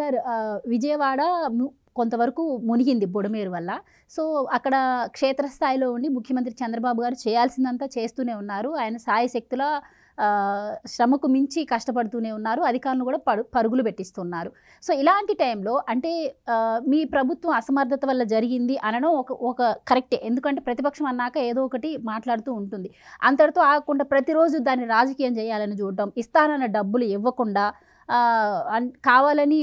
sir Vijayawada కొంతవరకు మునిగింది బొడమేరు వల్ల సో అక్కడ క్షేత్రస్థాయిలో ఉండి ముఖ్యమంత్రి చంద్రబాబు గారు చేయాల్సిందంతా చేస్తూనే ఉన్నారు ఆయన సాయశక్తుల శ్రమకు మించి కష్టపడుతూనే ఉన్నారు అధికారులు కూడా పడు పరుగులు పెట్టిస్తున్నారు సో ఇలాంటి టైంలో అంటే మీ ప్రభుత్వం అసమర్థత వల్ల జరిగింది అనడం ఒక ఒక కరెక్టే ఎందుకంటే ప్రతిపక్షం అన్నాక ఏదో ఒకటి మాట్లాడుతూ ఉంటుంది అంతటితో ఆగకుండా ప్రతిరోజు దాన్ని రాజకీయం చేయాలని చూడటం ఇస్తానన్న డబ్బులు ఇవ్వకుండా కావాలని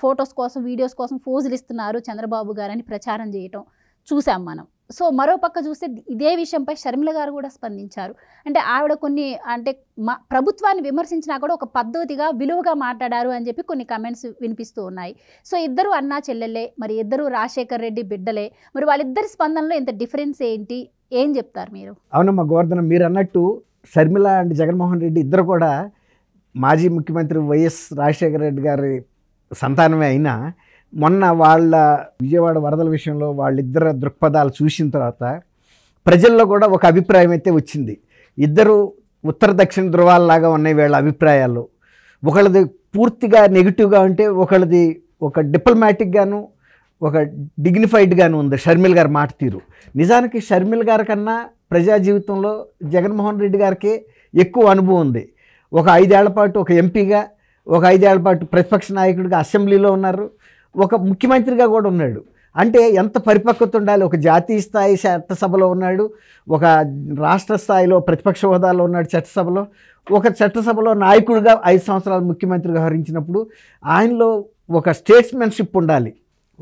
ఫొటోస్ కోసం వీడియోస్ కోసం ఫోజులు ఇస్తున్నారు చంద్రబాబు గారని ప్రచారం చేయటం చూసాం మనం సో మరోపక్క చూస్తే ఇదే విషయంపై షర్మిల గారు కూడా స్పందించారు అంటే ఆవిడ కొన్ని అంటే మా ప్రభుత్వాన్ని విమర్శించినా కూడా ఒక పద్ధతిగా విలువగా మాట్లాడారు అని చెప్పి కొన్ని కమెంట్స్ వినిపిస్తూ ఉన్నాయి సో ఇద్దరు అన్నా చెల్లెలే మరి ఇద్దరు రాజశేఖర్ రెడ్డి బిడ్డలే మరి వాళ్ళిద్దరి స్పందనలో ఇంత డిఫరెన్స్ ఏంటి ఏం చెప్తారు మీరు అవునమ్మా గోవర్ధన మీరు అన్నట్టు షర్మిల అండ్ జగన్మోహన్ రెడ్డి ఇద్దరు కూడా మాజీ ముఖ్యమంత్రి వైఎస్ రాజశేఖర రెడ్డి గారి సంతానమే అయినా మొన్న వాళ్ళ విజయవాడ వరదల విషయంలో వాళ్ళిద్దరు దృక్పథాలు చూసిన తర్వాత ప్రజల్లో కూడా ఒక అభిప్రాయం అయితే వచ్చింది ఇద్దరు ఉత్తర దక్షిణ ధృవాలలాగా ఉన్నాయి వీళ్ళ అభిప్రాయాలు ఒకళ్ళది పూర్తిగా నెగిటివ్గా ఉంటే ఒకళ్ళది ఒక డిప్లొమాటిక్గాను ఒక డిగ్నిఫైడ్గాను ఉంది షర్మిల్ గారు మాట తీరు నిజానికి షర్మిల్ గారి కన్నా ప్రజా జీవితంలో జగన్మోహన్ రెడ్డి గారికి ఎక్కువ అనుభవం ఉంది ఒక ఐదేళ్ల పాటు ఒక ఎంపీగా ఒక ఐదేళ్ల పాటు ప్రతిపక్ష నాయకుడిగా అసెంబ్లీలో ఉన్నారు ఒక ముఖ్యమంత్రిగా కూడా ఉన్నాడు అంటే ఎంత పరిపక్వత ఉండాలి ఒక జాతీయ స్థాయి చట్టసభలో ఉన్నాడు ఒక రాష్ట్ర స్థాయిలో ప్రతిపక్ష హోదాలో ఉన్నాడు చట్టసభలో ఒక చట్టసభలో నాయకుడిగా ఐదు సంవత్సరాలు ముఖ్యమంత్రిగా వ్యవహరించినప్పుడు ఆయనలో ఒక స్టేట్స్మెన్షిప్ ఉండాలి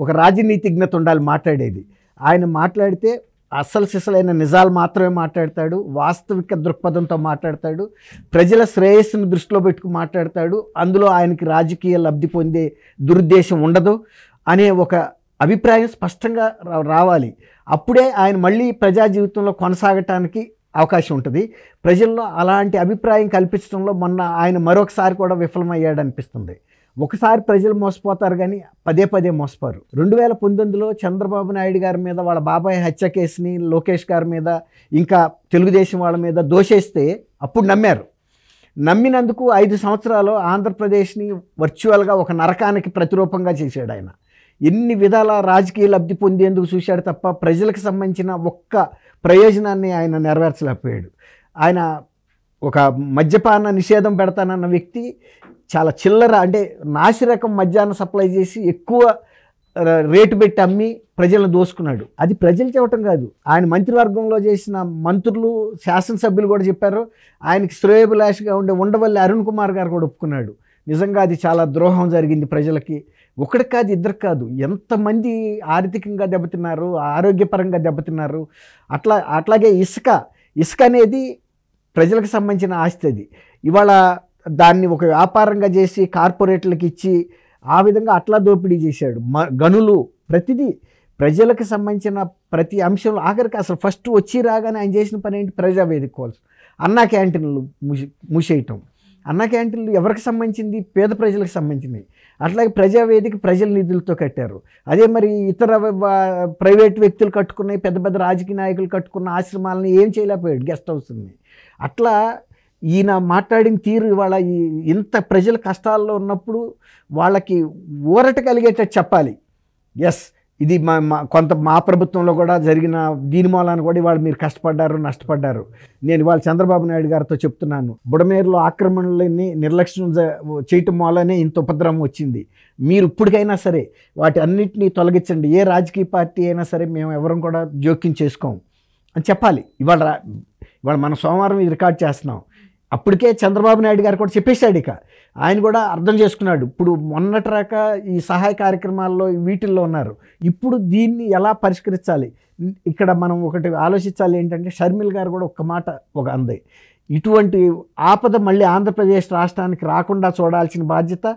ఒక రాజనీతిజ్ఞత ఉండాలి మాట్లాడేది ఆయన మాట్లాడితే అసలు సిసలైన నిజాలు మాత్రమే మాట్లాడతాడు వాస్తవిక దృక్పథంతో మాట్లాడతాడు ప్రజల శ్రేయస్సును దృష్టిలో పెట్టుకు మాట్లాడతాడు అందులో ఆయనకి రాజకీయ లబ్ధి పొందే దురుద్దేశం ఉండదు అనే ఒక అభిప్రాయం స్పష్టంగా రావాలి అప్పుడే ఆయన మళ్ళీ ప్రజా జీవితంలో కొనసాగటానికి అవకాశం ఉంటుంది ప్రజల్లో అలాంటి అభిప్రాయం కల్పించడంలో మొన్న ఆయన మరొకసారి కూడా విఫలమయ్యాడనిపిస్తుంది ఒకసారి ప్రజలు మోసపోతారు కానీ పదే పదే మోసపోరు రెండు వేల పంతొమ్మిదిలో చంద్రబాబు నాయుడు గారి మీద వాళ్ళ బాబాయ్ హత్య కేసుని లోకేష్ గారి మీద ఇంకా తెలుగుదేశం వాళ్ళ మీద దోషేస్తే అప్పుడు నమ్మారు నమ్మినందుకు ఐదు సంవత్సరాలు ఆంధ్రప్రదేశ్ని వర్చువల్గా ఒక నరకానికి ప్రతిరూపంగా చేశాడు ఆయన ఎన్ని విధాల రాజకీయ లబ్ధి పొందేందుకు చూశాడు తప్ప ప్రజలకు సంబంధించిన ఒక్క ప్రయోజనాన్ని ఆయన నెరవేర్చలేకపోయాడు ఆయన ఒక మద్యపాన నిషేధం పెడతానన్న వ్యక్తి చాలా చిల్లర అంటే నాసిరకం మద్యాన్ని సప్లై చేసి ఎక్కువ రేటు పెట్టి అమ్మి ప్రజలను దోసుకున్నాడు అది ప్రజలు చెప్పటం కాదు ఆయన మంత్రివర్గంలో చేసిన మంత్రులు శాసనసభ్యులు కూడా చెప్పారు ఆయనకి శ్రేయభిలాషగా ఉండే ఉండవల్లి అరుణ్ కుమార్ గారు కూడా ఒప్పుకున్నాడు నిజంగా అది చాలా ద్రోహం జరిగింది ప్రజలకి ఒకటి కాదు ఇద్దరు కాదు ఎంతమంది ఆర్థికంగా దెబ్బతిన్నారు ఆరోగ్యపరంగా దెబ్బతిన్నారు అట్లా అట్లాగే ఇసుక ఇసుక అనేది ప్రజలకు సంబంధించిన ఆస్తి అది ఇవాళ దాన్ని ఒక వ్యాపారంగా చేసి కార్పొరేట్లకు ఇచ్చి ఆ విధంగా అట్లా దోపిడీ చేశాడు మ గనులు ప్రతిదీ ప్రజలకు సంబంధించిన ప్రతి అంశంలో ఆఖరికి అసలు ఫస్ట్ వచ్చి రాగానే ఆయన చేసిన పని ఏంటి వేదిక కోల్స్ అన్నా క్యాంటీన్లు మూసి మూసేయటం అన్న క్యాంటీన్లు ఎవరికి సంబంధించింది పేద ప్రజలకు సంబంధించినవి అట్లాగే ప్రజావేదిక ప్రజల నిధులతో కట్టారు అదే మరి ఇతర ప్రైవేట్ వ్యక్తులు కట్టుకున్నాయి పెద్ద పెద్ద రాజకీయ నాయకులు కట్టుకున్న ఆశ్రమాలని ఏం చేయలేకపోయాడు గెస్ట్ హౌస్ని అట్లా ఈయన మాట్లాడిన తీరు ఇవాళ ఇంత ప్రజల కష్టాల్లో ఉన్నప్పుడు వాళ్ళకి ఊరట కలిగేటట్టు చెప్పాలి ఎస్ ఇది మా కొంత మా ప్రభుత్వంలో కూడా జరిగిన దీని మూలాన కూడా ఇవాళ మీరు కష్టపడ్డారు నష్టపడ్డారు నేను ఇవాళ చంద్రబాబు నాయుడు గారితో చెప్తున్నాను బుడమేరులో ఆక్రమణలని నిర్లక్ష్యం చేయటం మూలనే ఇంత ఉపద్రవం వచ్చింది మీరు ఇప్పటికైనా సరే వాటి అన్నింటినీ తొలగించండి ఏ రాజకీయ పార్టీ అయినా సరే మేము ఎవరం కూడా జోక్యం చేసుకోము అని చెప్పాలి ఇవాళ ఇవాళ మనం సోమవారం ఇది రికార్డ్ చేస్తున్నాం అప్పటికే చంద్రబాబు నాయుడు గారు కూడా చెప్పేశాడు ఇక ఆయన కూడా అర్థం చేసుకున్నాడు ఇప్పుడు మొన్నటిరాక ఈ సహాయ కార్యక్రమాల్లో వీటిల్లో ఉన్నారు ఇప్పుడు దీన్ని ఎలా పరిష్కరించాలి ఇక్కడ మనం ఒకటి ఆలోచించాలి ఏంటంటే షర్మిల్ గారు కూడా ఒక మాట ఒక అంది ఇటువంటి ఆపద మళ్ళీ ఆంధ్రప్రదేశ్ రాష్ట్రానికి రాకుండా చూడాల్సిన బాధ్యత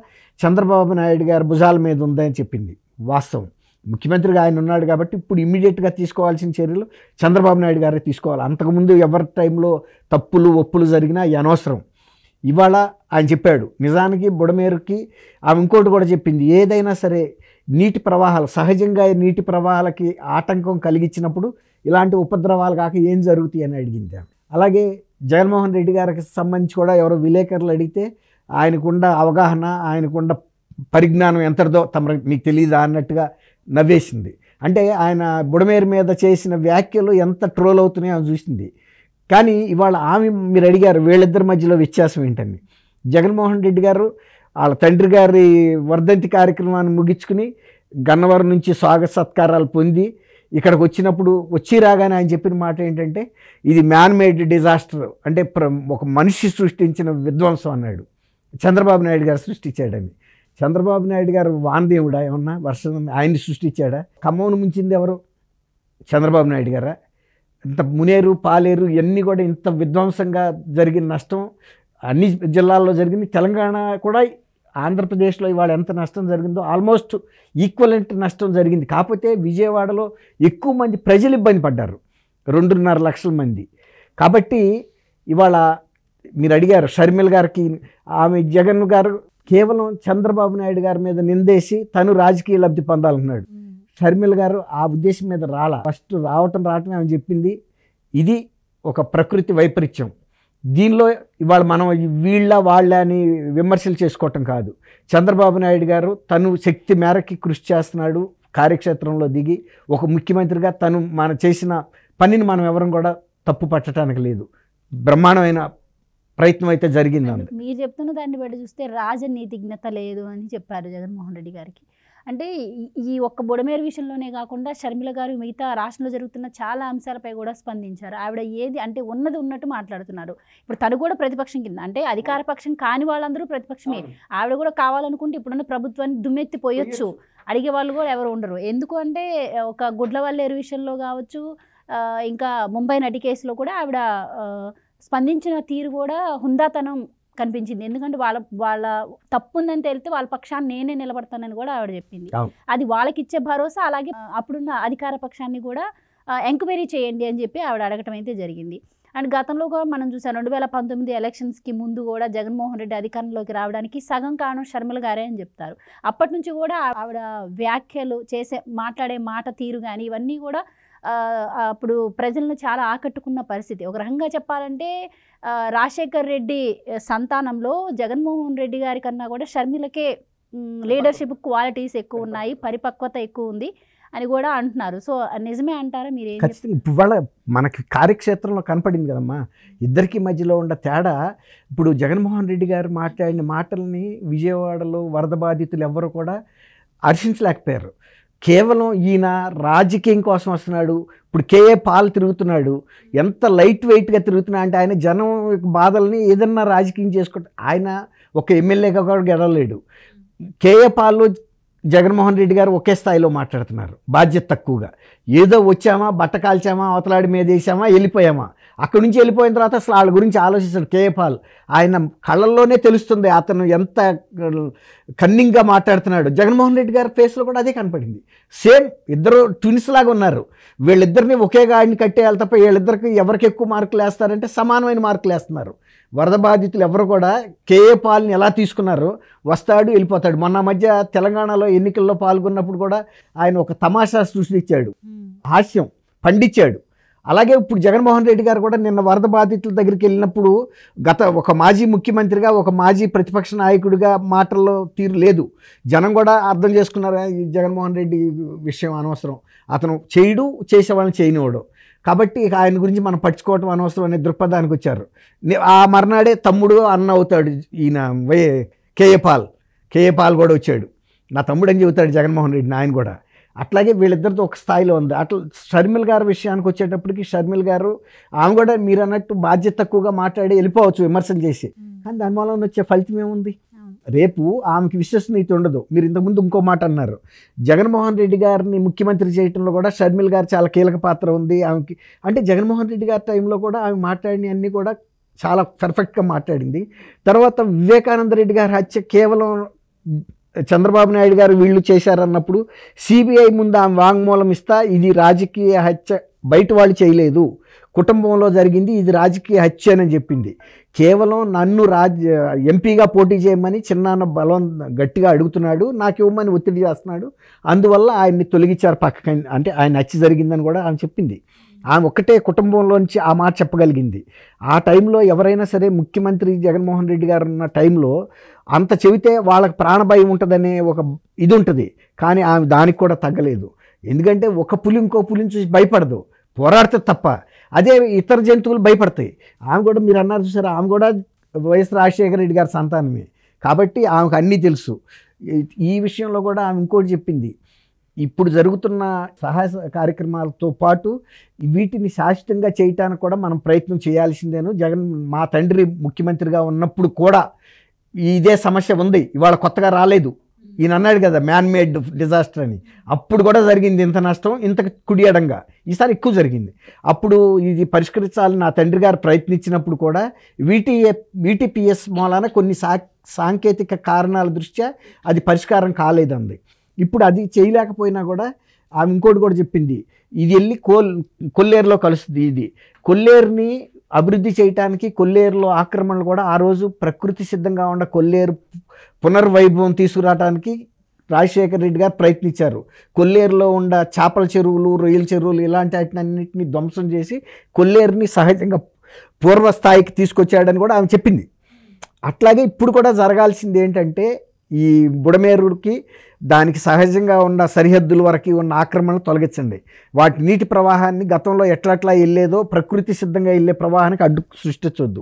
చంద్రబాబు నాయుడు గారు భుజాల మీద ఉందని చెప్పింది వాస్తవం ముఖ్యమంత్రిగా ఆయన ఉన్నాడు కాబట్టి ఇప్పుడు ఇమీడియట్గా తీసుకోవాల్సిన చర్యలు చంద్రబాబు నాయుడు గారే తీసుకోవాలి అంతకుముందు ఎవరి టైంలో తప్పులు ఒప్పులు జరిగినా అనవసరం ఇవాళ ఆయన చెప్పాడు నిజానికి బుడమేరుకి ఆమె ఇంకోటి కూడా చెప్పింది ఏదైనా సరే నీటి ప్రవాహాలు సహజంగా నీటి ప్రవాహాలకి ఆటంకం కలిగించినప్పుడు ఇలాంటి ఉపద్రవాలు కాక ఏం జరుగుతాయి అని అడిగింది అలాగే జగన్మోహన్ రెడ్డి గారికి సంబంధించి కూడా ఎవరో విలేకరులు అడిగితే ఆయనకుండ అవగాహన ఆయనకుండ పరిజ్ఞానం ఎంతదో తమ మీకు తెలియదా అన్నట్టుగా నవ్వేసింది అంటే ఆయన బుడమేరు మీద చేసిన వ్యాఖ్యలు ఎంత ట్రోల్ అవుతున్నాయో అని చూసింది కానీ ఇవాళ ఆమె మీరు అడిగారు వీళ్ళిద్దరి మధ్యలో వ్యత్యాసం ఏంటని జగన్మోహన్ రెడ్డి గారు వాళ్ళ తండ్రి గారి వర్ధంతి కార్యక్రమాన్ని ముగించుకుని గన్నవరం నుంచి స్వాగత సత్కారాలు పొంది ఇక్కడికి వచ్చినప్పుడు వచ్చి రాగానే ఆయన చెప్పిన మాట ఏంటంటే ఇది మ్యాన్ మేడ్ డిజాస్టర్ అంటే ఒక మనిషి సృష్టించిన విధ్వంసం అన్నాడు చంద్రబాబు నాయుడు గారు సృష్టించాడని చంద్రబాబు నాయుడు గారు వాందేవుడా ఏమన్నా వర్షం ఆయన్ని సృష్టించాడా ఖమ్మం ముంచింది ఎవరు చంద్రబాబు నాయుడు గారా ఇంత మునేరు పాలేరు ఇవన్నీ కూడా ఇంత విధ్వంసంగా జరిగిన నష్టం అన్ని జిల్లాల్లో జరిగింది తెలంగాణ కూడా ఆంధ్రప్రదేశ్లో ఇవాళ ఎంత నష్టం జరిగిందో ఆల్మోస్ట్ ఈక్వలెంట్ నష్టం జరిగింది కాకపోతే విజయవాడలో ఎక్కువ మంది ప్రజలు ఇబ్బంది పడ్డారు రెండున్నర లక్షల మంది కాబట్టి ఇవాళ మీరు అడిగారు షర్మిల్ గారికి ఆమె జగన్ గారు కేవలం చంద్రబాబు నాయుడు గారి మీద నిందేసి తను రాజకీయ లబ్ధి పొందాలన్నాడు షర్మిల గారు ఆ ఉద్దేశం మీద రాల ఫస్ట్ రావటం రావటం ఆమె చెప్పింది ఇది ఒక ప్రకృతి వైపరీత్యం దీనిలో ఇవాళ మనం వీళ్ళ వాళ్ళ అని విమర్శలు చేసుకోవటం కాదు చంద్రబాబు నాయుడు గారు తను శక్తి మేరకి కృషి చేస్తున్నాడు కార్యక్షేత్రంలో దిగి ఒక ముఖ్యమంత్రిగా తను మన చేసిన పనిని మనం ఎవరం కూడా తప్పు పట్టడానికి లేదు బ్రహ్మాండమైన ప్రయత్నం అయితే జరిగింది మీరు చెప్తున్న దాన్ని బట్టి చూస్తే రాజనీతిజ్ఞత లేదు అని చెప్పారు జగన్మోహన్ రెడ్డి గారికి అంటే ఈ ఒక్క బొడమేరు విషయంలోనే కాకుండా షర్మిల గారు మిగతా రాష్ట్రంలో జరుగుతున్న చాలా అంశాలపై కూడా స్పందించారు ఆవిడ ఏది అంటే ఉన్నది ఉన్నట్టు మాట్లాడుతున్నారు ఇప్పుడు తను కూడా ప్రతిపక్షం కింద అంటే అధికార పక్షం కాని వాళ్ళందరూ ప్రతిపక్షమే ఆవిడ కూడా కావాలనుకుంటే ఇప్పుడున్న ప్రభుత్వాన్ని దుమ్మెత్తిపోయొచ్చు అడిగే వాళ్ళు కూడా ఎవరు ఉండరు ఎందుకు అంటే ఒక గుడ్లవల్లేరు విషయంలో కావచ్చు ఇంకా ముంబై నటి కేసులో కూడా ఆవిడ స్పందించిన తీరు కూడా హుందాతనం కనిపించింది ఎందుకంటే వాళ్ళ వాళ్ళ తప్పు ఉందని తెలితే వాళ్ళ పక్షాన్ని నేనే నిలబడతానని కూడా ఆవిడ చెప్పింది అది వాళ్ళకి ఇచ్చే భరోసా అలాగే అప్పుడున్న అధికార పక్షాన్ని కూడా ఎంక్వైరీ చేయండి అని చెప్పి ఆవిడ అడగటం అయితే జరిగింది అండ్ గతంలో కూడా మనం చూసాం రెండు వేల పంతొమ్మిది ఎలక్షన్స్కి ముందు కూడా జగన్మోహన్ రెడ్డి అధికారంలోకి రావడానికి సగం కారణం శర్మల గారే అని చెప్తారు అప్పటి నుంచి కూడా ఆవిడ వ్యాఖ్యలు చేసే మాట్లాడే మాట తీరు కానీ ఇవన్నీ కూడా అప్పుడు ప్రజలను చాలా ఆకట్టుకున్న పరిస్థితి ఒక రకంగా చెప్పాలంటే రాజశేఖర్ రెడ్డి సంతానంలో జగన్మోహన్ రెడ్డి గారి కన్నా కూడా షర్మిలకే లీడర్షిప్ క్వాలిటీస్ ఎక్కువ ఉన్నాయి పరిపక్వత ఎక్కువ ఉంది అని కూడా అంటున్నారు సో నిజమే అంటారా మీరు ఖచ్చితంగా ఇవాళ మనకి కార్యక్షేత్రంలో కనపడింది కదమ్మా ఇద్దరికి మధ్యలో ఉన్న తేడా ఇప్పుడు జగన్మోహన్ రెడ్డి గారు మాట్లాడిన మాటల్ని విజయవాడలో వరద బాధితులు ఎవ్వరు కూడా హర్షించలేకపోయారు కేవలం ఈయన రాజకీయం కోసం వస్తున్నాడు ఇప్పుడు కేఏ పాలు తిరుగుతున్నాడు ఎంత లైట్ వెయిట్గా తిరుగుతున్నా అంటే ఆయన జనం బాధల్ని ఏదన్నా రాజకీయం చేసుకుంటే ఆయన ఒక ఎమ్మెల్యేగా కూడా గెడలేడు కేఏ పాలు జగన్మోహన్ రెడ్డి గారు ఒకే స్థాయిలో మాట్లాడుతున్నారు బాధ్యత తక్కువగా ఏదో వచ్చామా బట్ట కాల్చామా అవతలాడి మీద వేసామా వెళ్ళిపోయామా అక్కడి నుంచి వెళ్ళిపోయిన తర్వాత అసలు వాళ్ళ గురించి ఆలోచిస్తాడు కేపాల్ ఆయన కళ్ళల్లోనే తెలుస్తుంది అతను ఎంత కన్నింగ్గా మాట్లాడుతున్నాడు జగన్మోహన్ రెడ్డి గారి ఫేస్లో కూడా అదే కనపడింది సేమ్ ఇద్దరు ట్విన్స్ లాగా ఉన్నారు వీళ్ళిద్దరిని ఒకే గాడిని కట్టేయాలి తప్ప వీళ్ళిద్దరికి ఎవరికి ఎక్కువ మార్కులు వేస్తారంటే సమానమైన మార్కులు వేస్తున్నారు వరద బాధితులు ఎవరు కూడా కేఏ పాల్ని ఎలా తీసుకున్నారు వస్తాడు వెళ్ళిపోతాడు మొన్న మధ్య తెలంగాణలో ఎన్నికల్లో పాల్గొన్నప్పుడు కూడా ఆయన ఒక తమాషా సృష్టించాడు హాస్యం పండించాడు అలాగే ఇప్పుడు జగన్మోహన్ రెడ్డి గారు కూడా నిన్న వరద బాధితుల దగ్గరికి వెళ్ళినప్పుడు గత ఒక మాజీ ముఖ్యమంత్రిగా ఒక మాజీ ప్రతిపక్ష నాయకుడిగా మాటల్లో తీరు లేదు జనం కూడా అర్థం చేసుకున్నారు జగన్మోహన్ రెడ్డి విషయం అనవసరం అతను చేయడు చేసేవాళ్ళని చేయనివాడు కాబట్టి ఆయన గురించి మనం పట్టుకోవటం అనవసరం అనే దృక్పథానికి వచ్చారు ఆ మర్నాడే తమ్ముడు అన్న అవుతాడు ఈయన వై కేఏపాల్ కేఏపాల్ కూడా వచ్చాడు నా తమ్ముడు అని చెబుతాడు జగన్మోహన్ రెడ్డి నాయన కూడా అట్లాగే వీళ్ళిద్దరితో ఒక స్థాయిలో ఉంది అట్లా షర్మిల్ గారు విషయానికి వచ్చేటప్పటికి షర్మిల్ గారు ఆమె కూడా మీరు అన్నట్టు బాధ్యత తక్కువగా మాట్లాడి వెళ్ళిపోవచ్చు విమర్శలు చేసి కానీ దానివల్ల వచ్చే ఫలితం ఏముంది రేపు ఆమెకి విశ్వసనీయత ఉండదు మీరు ఇంతకుముందు ఇంకో మాట అన్నారు జగన్మోహన్ రెడ్డి గారిని ముఖ్యమంత్రి చేయడంలో కూడా షర్మిల్ గారు చాలా కీలక పాత్ర ఉంది ఆమెకి అంటే జగన్మోహన్ రెడ్డి గారి టైంలో కూడా ఆమె అన్ని కూడా చాలా పర్ఫెక్ట్గా మాట్లాడింది తర్వాత వివేకానంద రెడ్డి గారి హత్య కేవలం చంద్రబాబు నాయుడు గారు వీళ్ళు చేశారన్నప్పుడు సిబిఐ ముందు ఆమె వాంగ్మూలం ఇస్తా ఇది రాజకీయ హత్య బయట వాళ్ళు చేయలేదు కుటుంబంలో జరిగింది ఇది రాజకీయ హత్య అని చెప్పింది కేవలం నన్ను రాజ్ ఎంపీగా పోటీ చేయమని చిన్నాన్న బలం గట్టిగా అడుగుతున్నాడు నాకు ఇవ్వమని ఒత్తిడి చేస్తున్నాడు అందువల్ల ఆయన్ని తొలగించారు పక్కకి అంటే ఆయన హత్య జరిగిందని కూడా ఆమె చెప్పింది ఆమె ఒక్కటే కుటుంబంలోంచి ఆ మాట చెప్పగలిగింది ఆ టైంలో ఎవరైనా సరే ముఖ్యమంత్రి జగన్మోహన్ రెడ్డి గారు ఉన్న టైంలో అంత చెబితే వాళ్ళకి ప్రాణభయం ఉంటుందనే ఒక ఇది ఉంటుంది కానీ ఆమె దానికి కూడా తగ్గలేదు ఎందుకంటే ఒక పులి ఇంకో పులిని చూసి భయపడదు పోరాడితే తప్ప అదే ఇతర జంతువులు భయపడతాయి ఆమె కూడా మీరు అన్నారు చూసారా ఆమె కూడా వైఎస్ రాజశేఖర రెడ్డి గారి సంతానమే కాబట్టి ఆమెకు అన్నీ తెలుసు ఈ విషయంలో కూడా ఆమె ఇంకోటి చెప్పింది ఇప్పుడు జరుగుతున్న సహాయ కార్యక్రమాలతో పాటు వీటిని శాశ్వతంగా చేయటానికి కూడా మనం ప్రయత్నం చేయాల్సిందేను జగన్ మా తండ్రి ముఖ్యమంత్రిగా ఉన్నప్పుడు కూడా ఇదే సమస్య ఉంది ఇవాళ కొత్తగా రాలేదు ఈయన అన్నాడు కదా మ్యాన్ మేడ్ డిజాస్టర్ అని అప్పుడు కూడా జరిగింది ఇంత నష్టం ఇంత కుడియడంగా ఈసారి ఎక్కువ జరిగింది అప్పుడు ఇది పరిష్కరించాలని నా తండ్రి గారు ప్రయత్నించినప్పుడు కూడా వీటి వీటిపిఎస్ మూలాన కొన్ని సా సాంకేతిక కారణాల దృష్ట్యా అది పరిష్కారం కాలేదంది ఇప్పుడు అది చేయలేకపోయినా కూడా ఆమె ఇంకోటి కూడా చెప్పింది ఇది వెళ్ళి కోల్ కొల్లేరులో కలుస్తుంది ఇది కొల్లేరుని అభివృద్ధి చేయటానికి కొల్లేరులో ఆక్రమణలు కూడా ఆ రోజు ప్రకృతి సిద్ధంగా ఉన్న కొల్లేరు పునర్వైభవం తీసుకురావడానికి రాజశేఖర రెడ్డి గారు ప్రయత్నించారు కొల్లేరులో ఉన్న చేపల చెరువులు రొయ్యల చెరువులు ఇలాంటి వాటినన్నింటినీ ధ్వంసం చేసి కొల్లేరుని సహజంగా పూర్వస్థాయికి తీసుకొచ్చాడని కూడా ఆమె చెప్పింది అట్లాగే ఇప్పుడు కూడా జరగాల్సింది ఏంటంటే ఈ బుడమేరుకి దానికి సహజంగా ఉన్న సరిహద్దుల వరకు ఉన్న ఆక్రమణలు తొలగించండి వాటి నీటి ప్రవాహాన్ని గతంలో ఎట్లాట్లా వెళ్ళేదో ప్రకృతి సిద్ధంగా వెళ్ళే ప్రవాహానికి అడ్డు సృష్టించొద్దు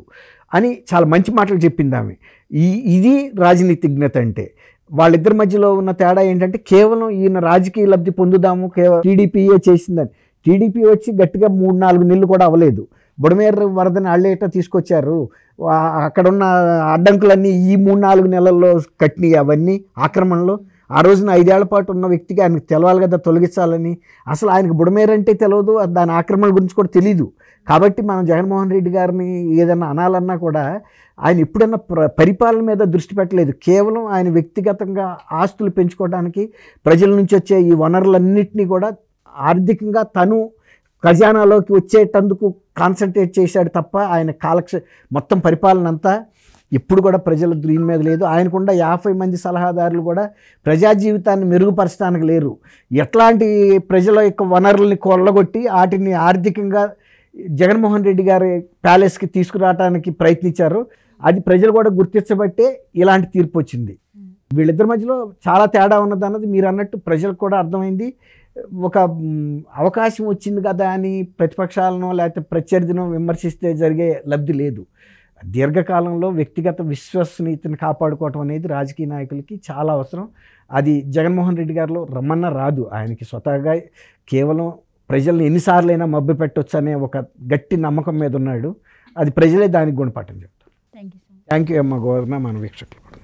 అని చాలా మంచి మాటలు చెప్పింది ఆమె ఈ ఇది రాజనీతిజ్ఞత అంటే వాళ్ళిద్దరి మధ్యలో ఉన్న తేడా ఏంటంటే కేవలం ఈయన రాజకీయ లబ్ధి పొందుదాము కేవలం టీడీపీయే చేసిందని టీడీపీ వచ్చి గట్టిగా మూడు నాలుగు నెలలు కూడా అవ్వలేదు బుడమేరు వరదని అళ్ళేట తీసుకొచ్చారు అక్కడున్న అడ్డంకులన్నీ ఈ మూడు నాలుగు నెలల్లో కట్టినాయి అవన్నీ ఆక్రమణలో ఆ రోజున ఐదేళ్ల పాటు ఉన్న వ్యక్తికి ఆయనకు తెలవాలి కదా తొలగించాలని అసలు ఆయనకు బుడమేరంటే తెలియదు దాని ఆక్రమణ గురించి కూడా తెలియదు కాబట్టి మనం జగన్మోహన్ రెడ్డి గారిని ఏదైనా అనాలన్నా కూడా ఆయన ఎప్పుడన్నా పరిపాలన మీద దృష్టి పెట్టలేదు కేవలం ఆయన వ్యక్తిగతంగా ఆస్తులు పెంచుకోవడానికి ప్రజల నుంచి వచ్చే ఈ వనరులన్నింటినీ కూడా ఆర్థికంగా తను ఖజానాలోకి వచ్చేటందుకు కాన్సన్ట్రేట్ చేశాడు తప్ప ఆయన కాలక్ష మొత్తం పరిపాలన అంతా ఎప్పుడు కూడా ప్రజల దీని మీద లేదు ఆయనకుండా యాభై మంది సలహాదారులు కూడా ప్రజా జీవితాన్ని మెరుగుపరచడానికి లేరు ఎట్లాంటి ప్రజల యొక్క వనరుల్ని కొల్లగొట్టి వాటిని ఆర్థికంగా జగన్మోహన్ రెడ్డి గారి ప్యాలెస్కి తీసుకురావడానికి ప్రయత్నించారు అది ప్రజలు కూడా గుర్తించబట్టే ఇలాంటి తీర్పు వచ్చింది వీళ్ళిద్దరి మధ్యలో చాలా తేడా ఉన్నదన్నది మీరు అన్నట్టు ప్రజలకు కూడా అర్థమైంది ఒక అవకాశం వచ్చింది కదా అని ప్రతిపక్షాలను లేకపోతే ప్రత్యర్థినో విమర్శిస్తే జరిగే లబ్ధి లేదు దీర్ఘకాలంలో వ్యక్తిగత విశ్వసనీయతను కాపాడుకోవటం అనేది రాజకీయ నాయకులకి చాలా అవసరం అది జగన్మోహన్ రెడ్డి గారిలో రమ్మన్న రాదు ఆయనకి స్వతహాగా కేవలం ప్రజల్ని ఎన్నిసార్లైనా మబ్బు పెట్టొచ్చు అనే ఒక గట్టి నమ్మకం మీద ఉన్నాడు అది ప్రజలే దానికి గుణపాఠం చెప్తారు థ్యాంక్ యూ అమ్మ గోవర్ణ మన వీక్షకులు